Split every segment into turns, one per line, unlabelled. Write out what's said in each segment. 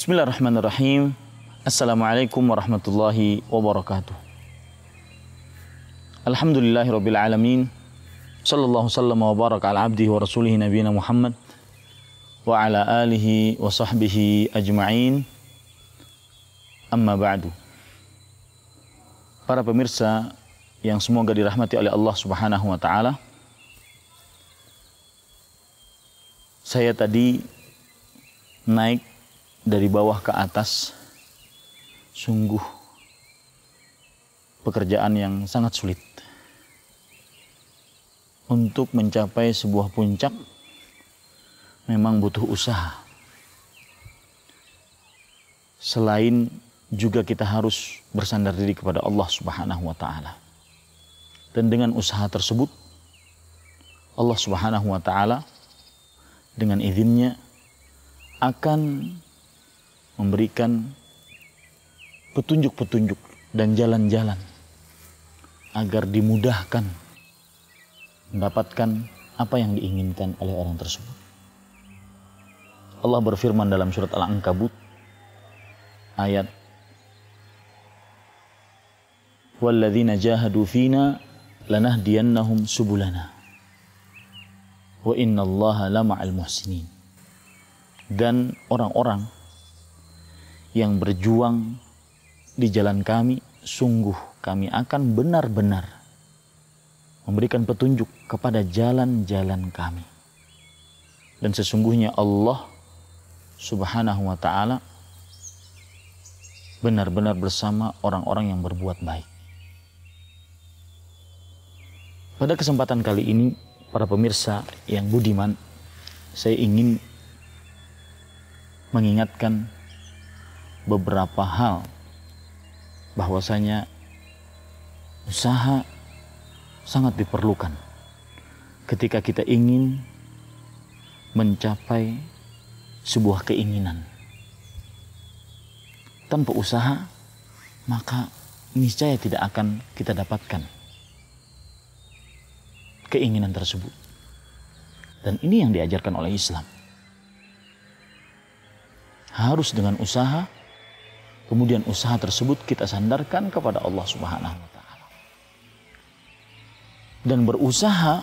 Bismillahirrahmanirrahim. Assalamualaikum warahmatullahi wabarakatuh. Alhamdulillahi rabbil alamin. Sallallahu sallam wa baraka ala abdihi wa rasulihi nabiyina Muhammad wa ala alihi wa sahbihi ajma'in. Amma ba'du. Para pemirsa yang semoga dirahmati oleh Allah Subhanahu wa taala. Saya tadi naik dari bawah ke atas sungguh pekerjaan yang sangat sulit. Untuk mencapai sebuah puncak memang butuh usaha. Selain juga kita harus bersandar diri kepada Allah Subhanahu wa taala. Dan dengan usaha tersebut Allah Subhanahu wa taala dengan izinnya akan memberikan petunjuk-petunjuk dan jalan-jalan agar dimudahkan mendapatkan apa yang diinginkan oleh orang tersebut. Allah berfirman dalam surat Al-Ankabut ayat وَالَّذِينَ جَاهَدُوا فِينَا لَنَهْدِيَنَّهُمْ سُبُلَنَا وَإِنَّ اللَّهَ لَمَعَ الْمُحْسِنِينَ Dan orang-orang yang berjuang di jalan kami, sungguh kami akan benar-benar memberikan petunjuk kepada jalan-jalan kami. Dan sesungguhnya Allah Subhanahu wa taala benar-benar bersama orang-orang yang berbuat baik. Pada kesempatan kali ini, para pemirsa yang budiman, saya ingin mengingatkan beberapa hal bahwasanya usaha sangat diperlukan ketika kita ingin mencapai sebuah keinginan. Tanpa usaha, maka niscaya tidak akan kita dapatkan keinginan tersebut. Dan ini yang diajarkan oleh Islam. Harus dengan usaha Kemudian usaha tersebut kita sandarkan kepada Allah Subhanahu wa taala. Dan berusaha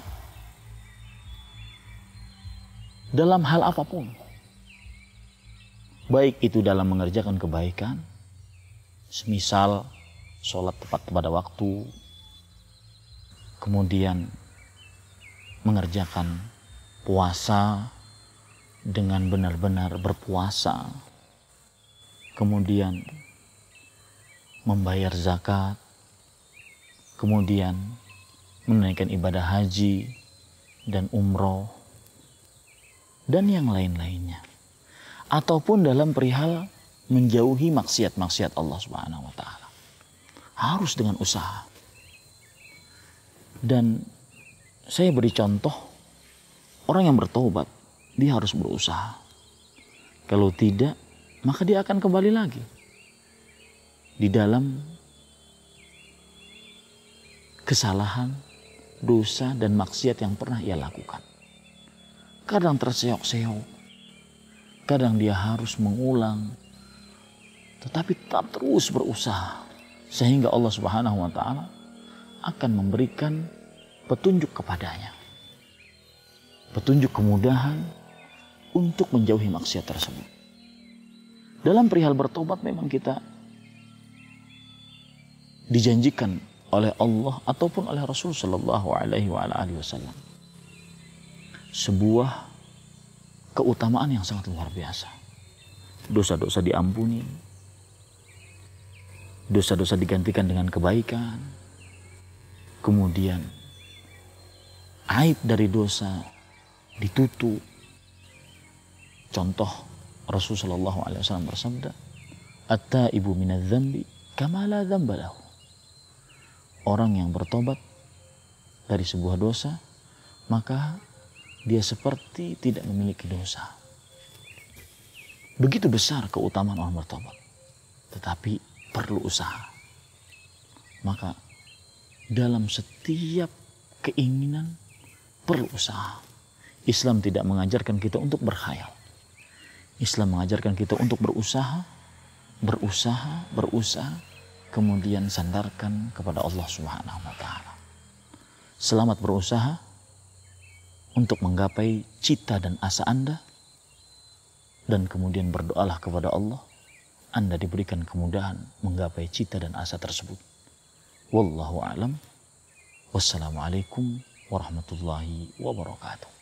dalam hal apapun. Baik itu dalam mengerjakan kebaikan, semisal sholat tepat pada waktu, kemudian mengerjakan puasa dengan benar-benar berpuasa, kemudian membayar zakat, kemudian menaikkan ibadah haji dan umroh, dan yang lain-lainnya. Ataupun dalam perihal menjauhi maksiat-maksiat Allah Subhanahu wa taala. Harus dengan usaha. Dan saya beri contoh orang yang bertobat dia harus berusaha. Kalau tidak maka dia akan kembali lagi di dalam kesalahan, dosa, dan maksiat yang pernah ia lakukan. Kadang terseok-seok, kadang dia harus mengulang, tetapi tetap terus berusaha sehingga Allah Subhanahu wa Ta'ala akan memberikan petunjuk kepadanya, petunjuk kemudahan untuk menjauhi maksiat tersebut dalam perihal bertobat memang kita dijanjikan oleh Allah ataupun oleh Rasul Shallallahu Alaihi Wasallam sebuah keutamaan yang sangat luar biasa. Dosa-dosa diampuni, dosa-dosa digantikan dengan kebaikan, kemudian aib dari dosa ditutup. Contoh Rasul Shallallahu Alaihi Wasallam bersabda, "Atta ibu minat zambi kamala zambalahu." Orang yang bertobat dari sebuah dosa, maka dia seperti tidak memiliki dosa. Begitu besar keutamaan orang bertobat, tetapi perlu usaha. Maka dalam setiap keinginan perlu usaha. Islam tidak mengajarkan kita untuk berkhayal Islam mengajarkan kita untuk berusaha, berusaha, berusaha, kemudian sandarkan kepada Allah Subhanahu wa taala. Selamat berusaha untuk menggapai cita dan asa Anda dan kemudian berdoalah kepada Allah. Anda diberikan kemudahan menggapai cita dan asa tersebut. Wallahu alam. Wassalamualaikum warahmatullahi wabarakatuh.